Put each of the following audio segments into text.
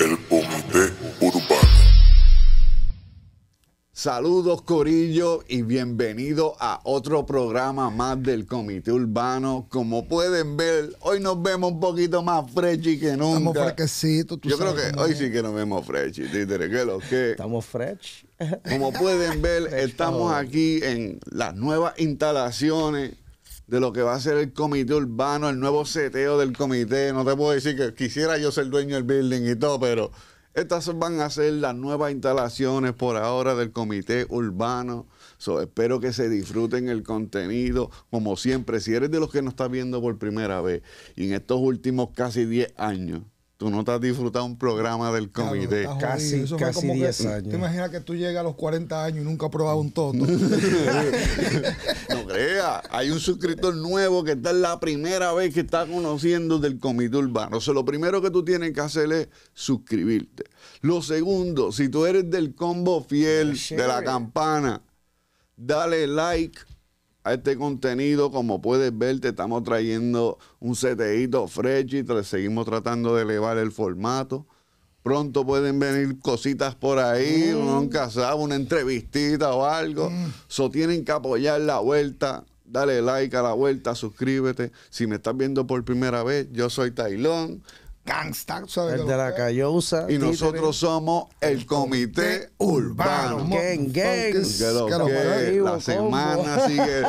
El Comité Urbano. Saludos Corillo y bienvenido a otro programa más del Comité Urbano. Como pueden ver, hoy nos vemos un poquito más y que nunca. Estamos sabes. Yo creo que hoy sí que nos vemos frechi, títere, que lo que. Estamos fresh. Como pueden ver, estamos aquí en las nuevas instalaciones de lo que va a ser el comité urbano, el nuevo seteo del comité. No te puedo decir que quisiera yo ser dueño del building y todo, pero estas van a ser las nuevas instalaciones por ahora del comité urbano. espero que se disfruten el contenido, como siempre. Si eres de los que nos estás viendo por primera vez y en estos últimos casi 10 años, tú no te has disfrutado un programa del comité. casi, Eso casi 10 años. Te imaginas que tú llegas a los 40 años y nunca has probado un tonto crea. Hay un suscriptor nuevo que está la primera vez que está conociendo del comité urbano. O sea, lo primero que tú tienes que hacer es suscribirte. Lo segundo, si tú eres del combo fiel de la campana, dale like a este contenido. Como puedes ver, te estamos trayendo un seteíto fresh y te seguimos tratando de elevar el formato. Pronto pueden venir cositas por ahí, mm. un casado una entrevistita o algo. Mm. tienen que apoyar la vuelta. Dale like a la vuelta, suscríbete. Si me estás viendo por primera vez, yo soy Tailón gangsta, El de la cayosa Y nosotros somos el comité urbano. Gang, gang. la semana sigue.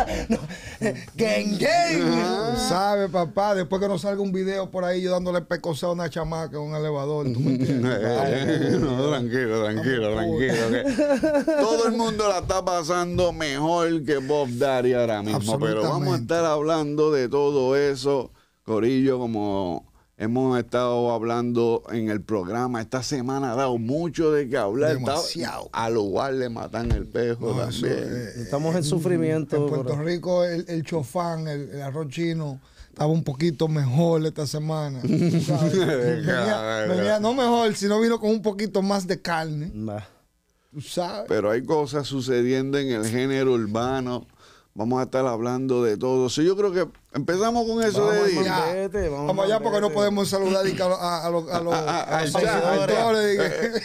Gang, gang. ¿Sabes, papá? Después que nos salga un video por ahí yo dándole pecos a una chamaca en un elevador. Eh, no, tranquilo, tranquilo, tranquilo. Todo el mundo la está pasando mejor que Bob Daria ahora mismo. Pero vamos a estar hablando de todo eso, Corillo, como Hemos estado hablando en el programa. Esta semana ha dado mucho de qué hablar. Demasiado. A lo cual le matan el pejo también. Eh, Estamos eh, en sufrimiento. En Puerto Rico el, chofán, el, arroz chino estaba un poquito mejor esta semana. no mejor, sino vino con un poquito más de carne. sabes? Pero hay cosas sucediendo en el género urbano Vamos a estar hablando de todo. Sí, yo creo que empezamos con eso vamos de vamos, allá porque no podemos saludar a, los, a los, a, los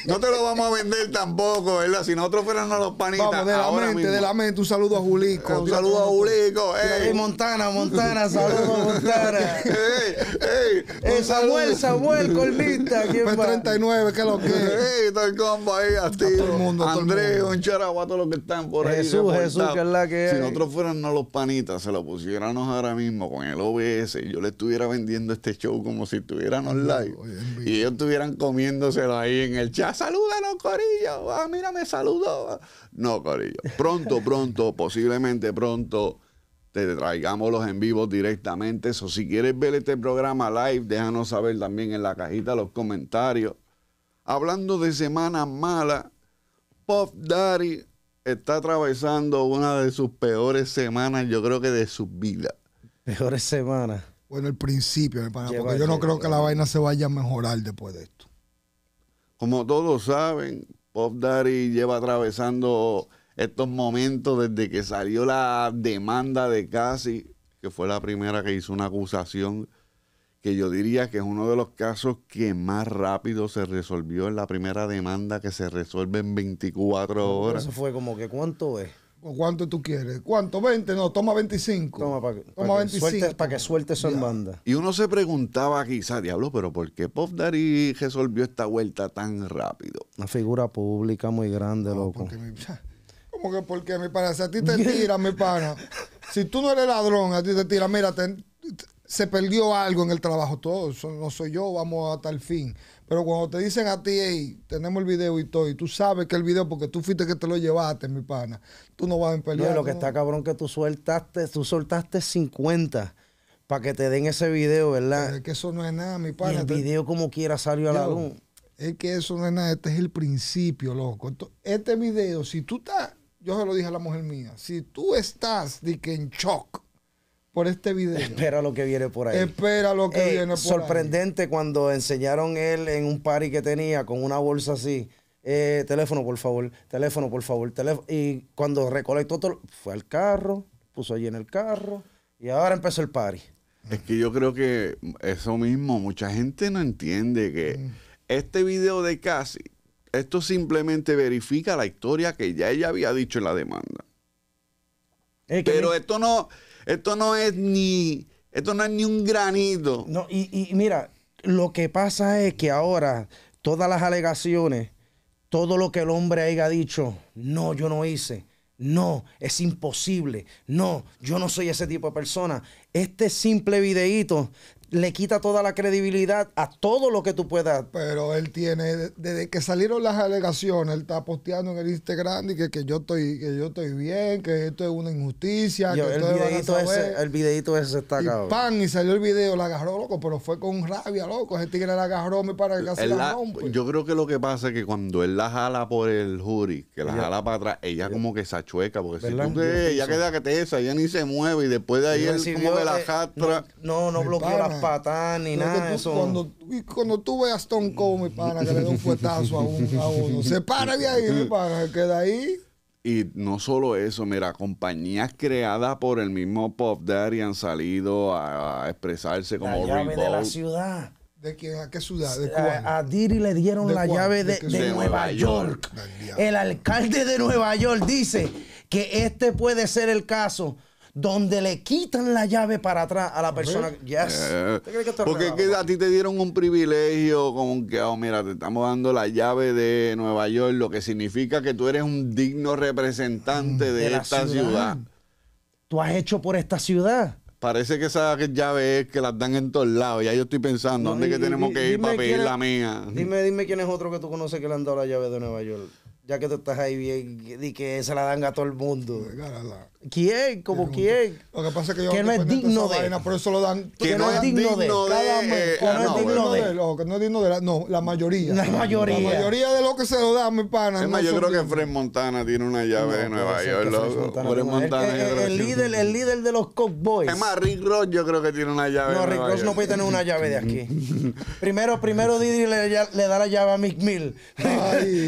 no te lo vamos a vender tampoco, ¿verdad? Si nosotros fuéramos los panitas. Vamos, de la mente, de la mente. Un saludo a Julico. Un saludo a Julico. Eh. Montana Montana, Montana, a Montana. ey, ey, eh, Samuel, Samuel, Colmita. ¿quién 39, pues que lo que Ey, todo el combo ahí activo. Andrés, un charagua, todos los que están por ahí. Jesús, Jesús, que es la que Si nosotros no los panitas, se lo pusiéramos ahora mismo con el OBS, y yo le estuviera vendiendo este show como si estuviéramos live. y ellos estuvieran comiéndoselo ahí en el chat. Salúdanos, Corillo. Ah, mira, me saludó. No, Corillo. Pronto, pronto, posiblemente pronto, te traigamos los en vivo directamente. Eso, si quieres ver este programa live, déjanos saber también en la cajita los comentarios. Hablando de semana mala Pop Daddy está atravesando una de sus peores semanas, yo creo que de su vida. Peores semanas. Bueno, el principio, porque yo no creo que la vaina se vaya a mejorar después de esto. Como todos saben, Pop Daddy lleva atravesando estos momentos desde que salió la demanda de Casi, que fue la primera que hizo una acusación que yo diría que es uno de los casos que más rápido se resolvió en la primera demanda, que se resuelve en 24 horas. Eso fue como que ¿cuánto es? ¿O cuánto tú quieres? ¿Cuánto? ¿20? No, toma 25. Toma, para que, Suelte, para que suelte esa Y uno se preguntaba quizá, diablo, pero ¿por qué Pop Daddy resolvió esta vuelta tan rápido? Una figura pública muy grande, loco. Porque como que porque mi pana, si a ti te tiras, mi pana, si tú no eres ladrón, a ti te tiras, mira, te, se perdió algo en el trabajo, todo, no soy yo, vamos hasta el fin. Pero cuando te dicen a ti, hey, tenemos el video y todo, y tú sabes que el video, porque tú fuiste que te lo llevaste, mi pana, tú no vas a pelear. lo que está cabrón que tú soltaste, tú soltaste 50 para que te den ese video, ¿verdad? es que eso no es nada, mi pana. el video como quiera salió a la luz. Es que eso no es nada, este es el principio, loco. este video, si tú estás, yo se lo dije a la mujer mía, si tú estás de que en shock, por este video. Espera lo que viene por ahí. Espera lo que viene por ahí. sorprendente cuando enseñaron él en un party que tenía con una bolsa así. Eh, teléfono, por favor, teléfono, por favor, Y cuando recolectó todo, fue al carro, puso allí en el carro y ahora empezó el party. Es que yo creo que eso mismo, mucha gente no entiende que mm. este video de Casi, esto simplemente verifica la historia que ya ella había dicho en la demanda. Pero esto no, esto no es ni, esto no es ni un granito. No, y, y mira, lo que pasa es que ahora todas las alegaciones, todo lo que el hombre haya dicho, no, yo no hice. No, es imposible. No, yo no soy ese tipo de persona. Este simple videíto le quita toda la credibilidad a todo lo que tú puedas. Pero él tiene, desde que salieron las alegaciones, él está posteando en el Instagram y que, que yo estoy, que yo estoy bien, que esto es una injusticia. el, videito ese, el videito ese está y Pan, y salió el video, la agarró loco, pero fue con rabia, loco. que tigre la agarró para que se la, rompe. Yo creo que lo que pasa es que cuando él la jala por el jury, que la jala para atrás, ella como que se achueca, porque si tú ella queda que te esa, ella ni se mueve y después de ahí él como que la jatra. No, no, bloquea. la patán ni nada tú, Cuando, cuando tú veas a Stone Cold, mi pana, que le da un fuetazo a, un, a uno, se para de ahí, mi pana, se queda ahí. Y no solo eso, mira, compañías creadas por el mismo Pop Daddy han salido a, expresarse como la llave de la ciudad. ¿De quién? ¿A qué ciudad? ¿De a, a, Diri le dieron la llave de, de, Nueva, York. El alcalde de Nueva York dice que este puede ser el caso donde le quitan la llave para atrás a la persona. Yes. Eh. crees que Porque es que a ti te dieron un privilegio como que, oh, mira, te estamos dando la llave de Nueva York, lo que significa que tú eres un digno representante mm, de, esta ciudad. Tú has hecho por esta ciudad parece que esa llave es que las dan en todos lados. Ya yo estoy pensando, ¿dónde que tenemos que ir para pedir la mía? Dime, dime quién es otro que tú conoces que le han dado la llave de Nueva York. Ya que tú estás ahí bien y que se la dan a todo el mundo. ¿Quién? cómo quién? Lo que pasa es que yo no es digno de eso lo dan. Que, no, es digno de. Eh, que no, es digno de. que no es digno de la, no, la mayoría. La mayoría. La mayoría de los que se lo dan, mi pana. Es más, yo creo que Fred Montana tiene una llave de Nueva York, El, líder, el líder de los Cowboys. Es más, Rick Ross yo creo que tiene una llave. No, Rick Ross no puede tener una llave de aquí. primero, primero Diddy le, da la llave a Mick Mill.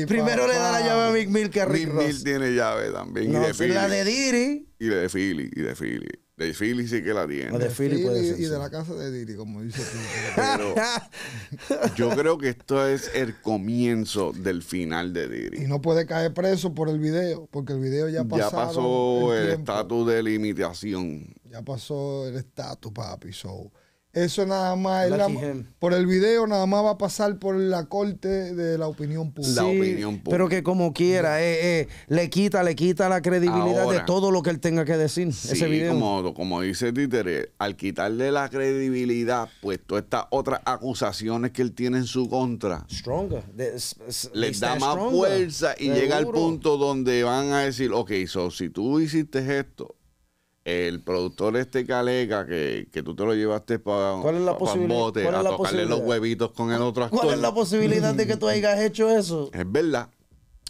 primero le da la llave a Mick Mill que Rick Ross. Mick tiene llave también. la de Diddy. Y de Philly, y de Philly. De Philly sí que la tiene. de Philly y, de la casa de Diddy como dice Pero yo creo que esto es el comienzo del final de Diddy Y no puede caer preso por el video, porque el video ya, ya pasó. el estatus de limitación. Ya pasó el estatus, papi. So, eso nada más por el video nada más va a pasar por la corte de la opinión pública. Pero que como quiera, eh, eh, le quita, le quita la credibilidad de todo lo que él tenga que decir. ese video. Como, dice Títer, al quitarle la credibilidad, pues todas estas otras acusaciones que él tiene en su contra. les da más fuerza y llega al punto donde van a decir, ok, so, si tú hiciste esto, el productor este Caleca, que, que tú te lo llevaste para un Bote a tocarle los huevitos con el otro actor. ¿Cuál es la posibilidad de que tú hayas hecho eso? Es verdad.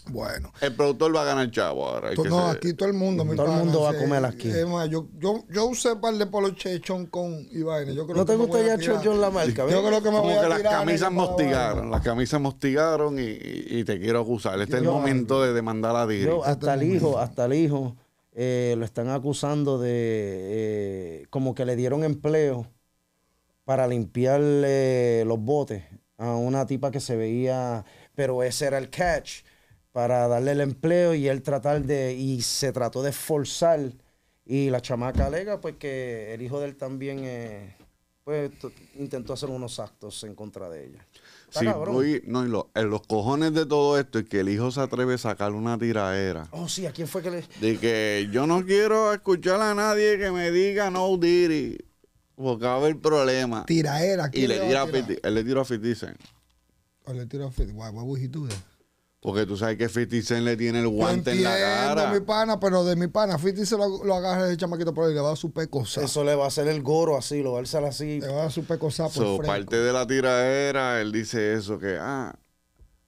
Bueno. El productor va a ganar chavo ahora. no, aquí todo el mundo. Todo el mundo va a comer aquí. Es yo, yo, yo usé par de polo chechón con Iván. Yo creo no tengo te gusta ya en la marca. Yo creo que me Como que las camisas mostigaron. Las camisas mostigaron y, y, te quiero acusar. Este es el momento de demandar a Diri. hasta el hijo, hasta el hijo eh, lo están acusando de eh, como que le dieron empleo para limpiarle eh, los botes a una tipa que se veía, pero ese era el catch, para darle el empleo y él tratar de, y se trató de forzar y la chamaca alega pues que el hijo de él también pues, intentó hacer unos actos en contra de ella no, en, lo, los cojones de todo esto es que el hijo se atreve a sacar una tiraera. Oh, sí, ¿a quién fue que le.? De que yo no quiero escuchar a nadie que me diga no diri. Porque va a haber problema. Tiraera, ¿quién Y le, tira a, a Él le tira a dicen. O le tiró a porque tú sabes que 50 le tiene el guante en la cara. mi pana, pero de mi pana, 50 lo, lo agarra ese chamaquito por le va a su pecosa. Eso le va a hacer el goro así, lo va a hacer así. Le va a dar su pecosa por so, parte de la tiradera, él dice eso, que ah,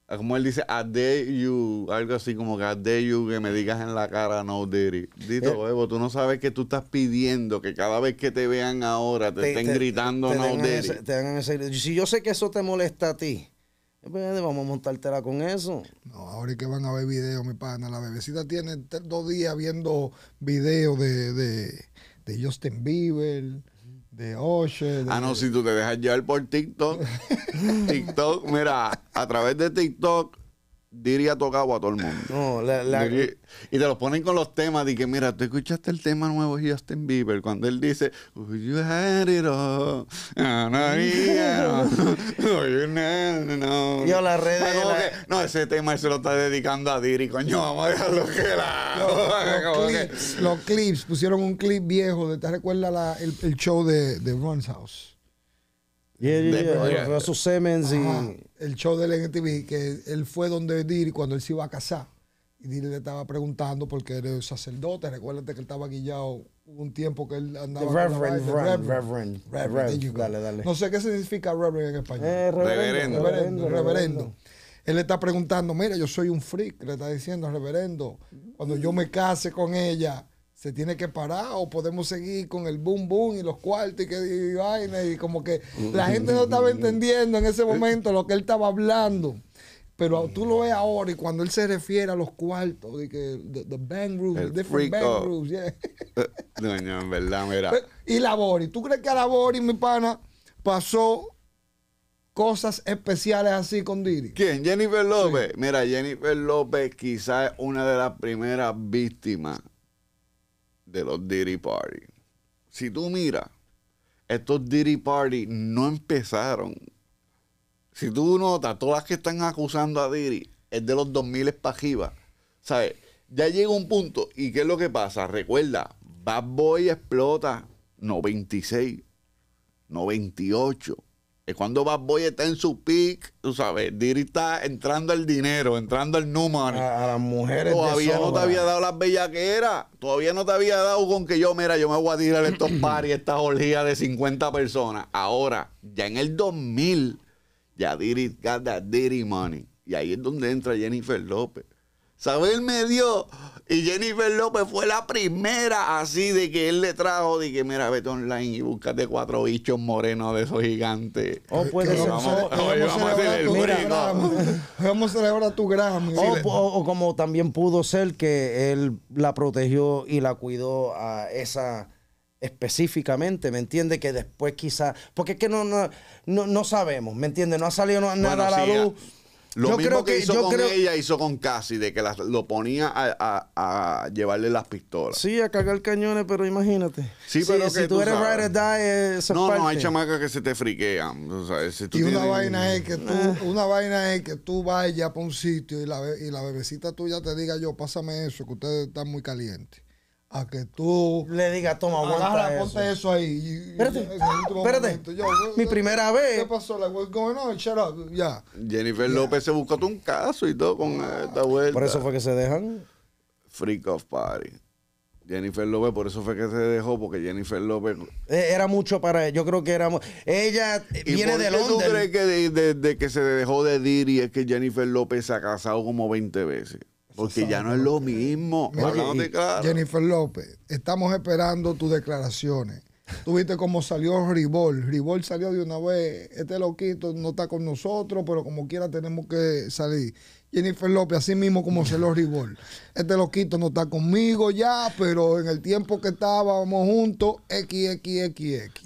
como él dice, a dare you, algo así como que I dare you que me digas en la cara no dirty. Dito, eh, tú no sabes que tú estás pidiendo que cada vez que te vean ahora te, estén gritando no dirty. si yo sé que eso te molesta a ti, vamos a montártela con eso. No, ahora es que van a ver videos, mi pana. La bebecita tiene dos días viendo videos de, de, de Justin Bieber, de Osher. Ah, no, si tú te dejas llevar por TikTok. TikTok, mira, a través de TikTok diría tocado a todo el mundo. No, la, eh, y te lo ponen con los temas de que, mira, tú escuchaste el tema nuevo de Justin Bieber cuando él dice, you had it Yo la red ah, la... no, ese tema se lo está dedicando a Diri, coño, vamos a dejarlo que la... Los, clips, pusieron un clip viejo, ¿te recuerda el, show de, de Ron's House? De, y... El show de LNTV, que él fue donde Diri cuando él se iba a casar. Y Diri le estaba preguntando porque era sacerdote. Recuérdate que él estaba guillado un tiempo que él andaba... The reverend, reverend, reverend, Dale, dale. No sé qué significa reverend en español. Eh, reverendo, reverendo, reverendo, reverendo. Él le está preguntando, mira, yo soy un freak. Le está diciendo, reverendo, cuando yo me case con ella se tiene que parar o podemos seguir con el boom boom y los cuartos y que y, vaina y como que la gente no estaba entendiendo en ese momento lo que él estaba hablando. Pero tú lo ves ahora y cuando él se refiere a los cuartos, de que the, the different yeah. Eh, en verdad, mira. Eh, y la Bori, ¿tú crees que a la Bori, mi pana, pasó cosas especiales así con Diri. ¿Quién? Jennifer López. Mira, Jennifer López quizás es una de las primeras víctimas de los Diddy Party. Si tú miras, estos Diddy Party no empezaron. Si tú notas, todas las que están acusando a Diddy es de los 2000 para ¿Sabes? Ya llega un punto. ¿Y qué es lo que pasa? Recuerda, Bad Boy explota 96, 98. Es cuando Bad Boy está en su peak, tú sabes, Diri está entrando el dinero, entrando el número. A, las mujeres. Todavía no te había dado las era, Todavía no te había dado con que yo, mira, yo me voy a tirar estos paris, estas orgías de 50 personas. Ahora, ya en el 2000, ya Diri got that Diri money. Y ahí es donde entra Jennifer López. Saber me dio y Jennifer López fue la primera así de que él le trajo, de que mira, vete online y búscate cuatro bichos morenos de esos gigantes. Oh, pues Vamos, vamos a celebrar tu Grammy. O, como también pudo ser que él la protegió y la cuidó a esa específicamente, ¿me entiende? Que después quizás, porque es que no, no, sabemos, ¿me entiende? No ha salido nada a la luz. Lo mismo que, hizo con ella, hizo con Cassie, de que lo ponía a, llevarle las pistolas. Sí, a cargar cañones, pero imagínate. Sí, pero si tú, eres sabes. Die, eh, No, no, hay chamacas que se te friquean. y una, vaina es que tú, eh. una vaina es que tú vayas para un sitio y la, y la bebecita tuya te diga yo, pásame eso, que ustedes están muy calientes a que tú le digas, toma, aguanta eso. ponte eso ahí. espérate, Mi primera vez. ¿Qué pasó? Ya. Jennifer López se buscó un caso y todo con ah. esta vuelta. Por eso fue que se dejan. Freak of party. Jennifer López, por eso fue que se dejó, porque Jennifer López. Eh, era mucho para él. Yo creo que era. Ella viene de Londres. crees que que se dejó de dir y es que Jennifer López se ha casado como 20 veces? Porque ya no es lo mismo. Jennifer López, estamos esperando tus declaraciones. Tuviste cómo salió Ribol. Ribol salió de una vez, este loquito no está con nosotros, pero como quiera tenemos que salir. Jennifer López, así mismo como se lo Ribol. Este loquito no está conmigo ya, pero en el tiempo que estábamos juntos, x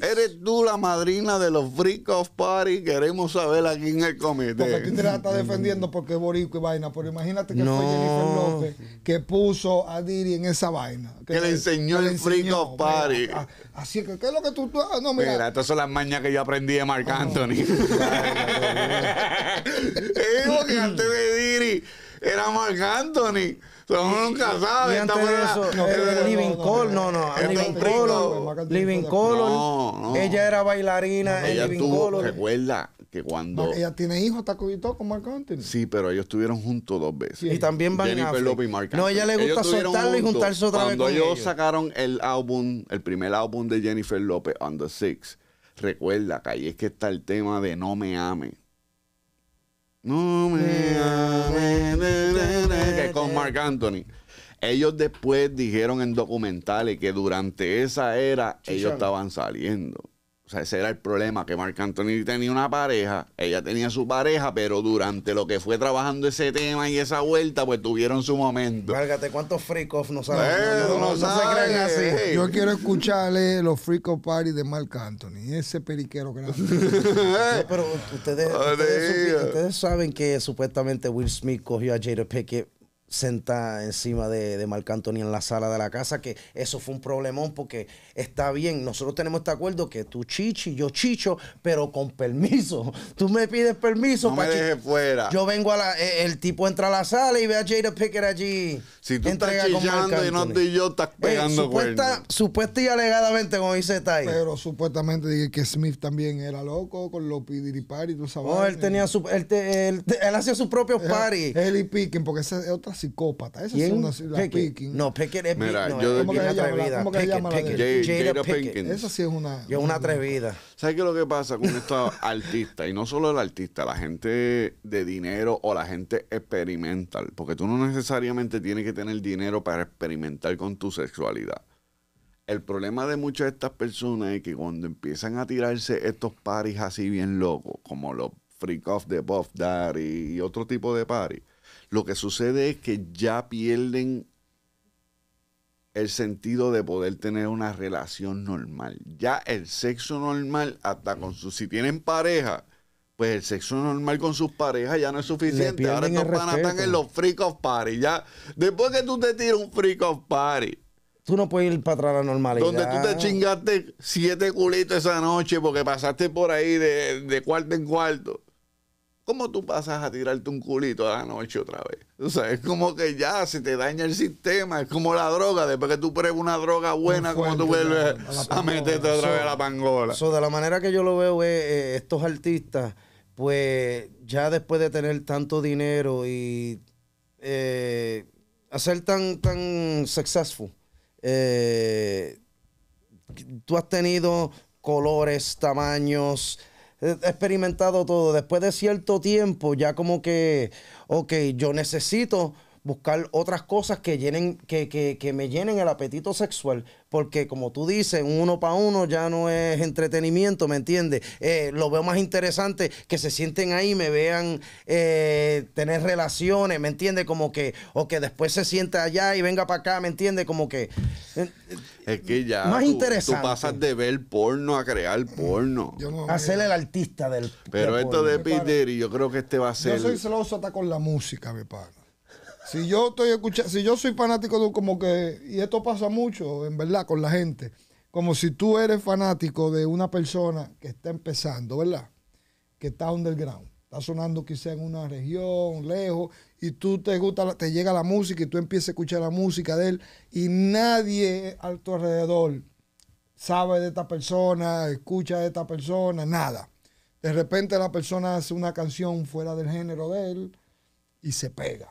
Eres tú la madrina de los Freak of Party, queremos saber aquí en el comité. Porque tú te la estás defendiendo porque es borico y vaina, pero imagínate que fue Jennifer López que puso a Diri en esa vaina. Que, le enseñó el Freak of Party. así que, ¿qué es lo que tú... Ah, no, mira. mira, estas son las mañas que yo aprendí de Marc ah, Anthony. es que antes de era Marc Anthony. Uno nunca sabe. Antes de eso, no, Living Cole, no, no. Living Cole, Living Ella era bailarina en Living Cole. Recuerda que cuando... No, ella tiene hijos, está cubito con Mark Anthony. Sí, pero ellos estuvieron juntos dos veces. Y también Van Jennifer Lopez y Marc Anthony. No, ella le gusta soltarlo y juntarse otra vez con Cuando ellos sacaron el álbum, el primer álbum de Jennifer Lopez, On The Six, recuerda que ahí es que está el tema de No Me Ames. No me que con Mark Anthony. Ellos después dijeron en documentales que durante esa era ellos estaban saliendo. O sea, ese era el problema, que Marc Anthony tenía una pareja, ella tenía su pareja, pero durante lo que fue trabajando ese tema y esa vuelta, pues tuvieron su momento. Válgate, ¿cuántos freak off no eh, no, se así. Eh. Yo quiero escucharle los freak off party de Marc Anthony, ese periquero grande. pero ustedes ustedes saben que supuestamente Will Smith cogió a Jada Pickett sentada encima de, de Marc Anthony en la sala de la casa, que eso fue un problemón porque está bien, nosotros tenemos este acuerdo que tú chichi, yo chicho, pero con permiso. Tú me pides permiso. No me dejes fuera. Yo vengo a la, e, el, tipo entra a la sala y ve a Jada Pickett allí. Si tú estás y no estoy yo, estás eh, pegando eh, supuesta, y alegadamente, como dice Pero supuestamente dije que Smith también era loco con los pidiripari, tú sabes. No, oh, él tenía él, él, hacía sus propios party. Él y porque esa es otra psicópata. Esa es una No, Pickett es Mira, yo, ¿cómo atrevida. ¿Cómo que Pickett, Esa sí es una... Es una atrevida. ¿Sabes qué es lo que pasa con estos artistas? Y no solo el artista, la gente de dinero o la gente experimental. Porque tú no necesariamente tienes que tener dinero para experimentar con tu sexualidad. El problema de muchas de estas personas es que cuando empiezan a tirarse estos paris así bien locos, como los freak off de Buff Daddy y otro tipo de paris, lo que sucede es que ya pierden el sentido de poder tener una relación normal. Ya el sexo normal, hasta con sus, si tienen pareja, pues el sexo normal con sus parejas ya no es suficiente. Ahora estos panas están en los freak of party. Ya, después que tú te tiras un freak of party. Tú no puedes ir para atrás a la normalidad. Donde tú te chingaste siete culitos esa noche porque pasaste por ahí de cuarto en cuarto ¿Cómo tú pasas a tirarte un culito a la noche otra vez? O sea, es como que ya se te daña el sistema, es como la droga, después que tú pruebas una droga buena, como tú vuelves a, meterte otra vez a la pangola. de la manera que yo lo veo eh, estos artistas, pues ya después de tener tanto dinero y eh, hacer tan, tan successful, eh, tú has tenido colores, tamaños, ...he experimentado todo, después de cierto tiempo ya como que, ok, yo necesito buscar otras cosas que, llenen, que, que, que me llenen el apetito sexual, porque como tú dices, uno para uno ya no es entretenimiento, ¿me entiendes? Eh, lo veo más interesante que se sienten ahí, me vean eh, tener relaciones, ¿me entiendes? Como que, o que después se sienta allá y venga para acá, ¿me entiendes? Como que... Eh, es que ya más tú, interesante. pasas de ver porno a crear porno. hacerle el artista del... Pero esto de Peter, y yo creo que este va a ser... Yo soy celoso hasta con la música, me paga. Si yo estoy si yo soy fanático de como que, y esto pasa mucho, en verdad, con la gente, como si tú eres fanático de una persona que está empezando, ¿verdad? Que está underground. Está sonando quizá en una región, lejos, y tú te gusta, te llega la música y tú empiezas a escuchar la música de él, y nadie a tu alrededor sabe de esta persona, escucha de esta persona, nada. De repente la persona hace una canción fuera del género de él y se pega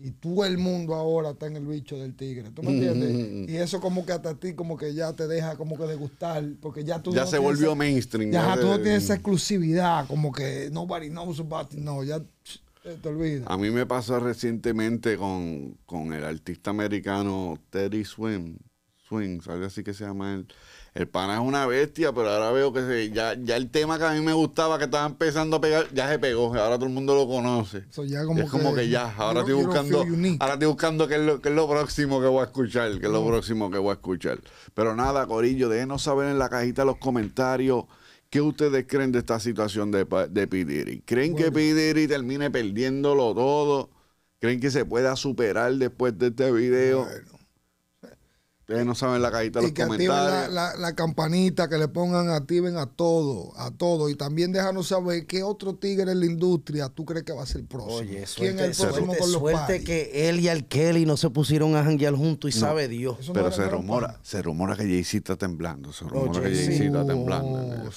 y todo el mundo ahora está en el bicho del tigre. ¿Tú me entiendes? Y eso como que hasta a ti como que ya te deja como que degustar, porque ya tú... Ya se volvió mainstream. Ya, tú no tienes esa exclusividad, como que nobody knows about No, ya te, olvidas. A mí me pasó recientemente con, con el artista americano Teddy Swim, Swing, algo así que se llama él. El pana es una bestia, pero ahora veo que se, ya, ya el tema que a mí me gustaba, que estaba empezando a pegar, ya se pegó. Ahora todo el mundo lo conoce. como es que, como que ya, ahora estoy buscando, ahora buscando qué es, lo, es lo próximo que voy a escuchar, qué es lo mm. próximo que voy a escuchar. Pero nada, Corillo, déjenos saber en la cajita los comentarios. ¿Qué ustedes creen de esta situación de, de P. ¿Creen que P. termine perdiéndolo todo? ¿Creen que se pueda superar después de este video? Ustedes no saben la cajita de los que comentarios. la, campanita, que le pongan, activen a todo, a todo. Y también déjanos saber qué otro tigre en la industria tú crees que va a ser próximo. ¿Quién es el próximo con los suerte que él y el Kelly no se pusieron a janguear juntos y sabe Dios. pero se rumora, se rumora que jay está temblando. Se rumora que jay está temblando.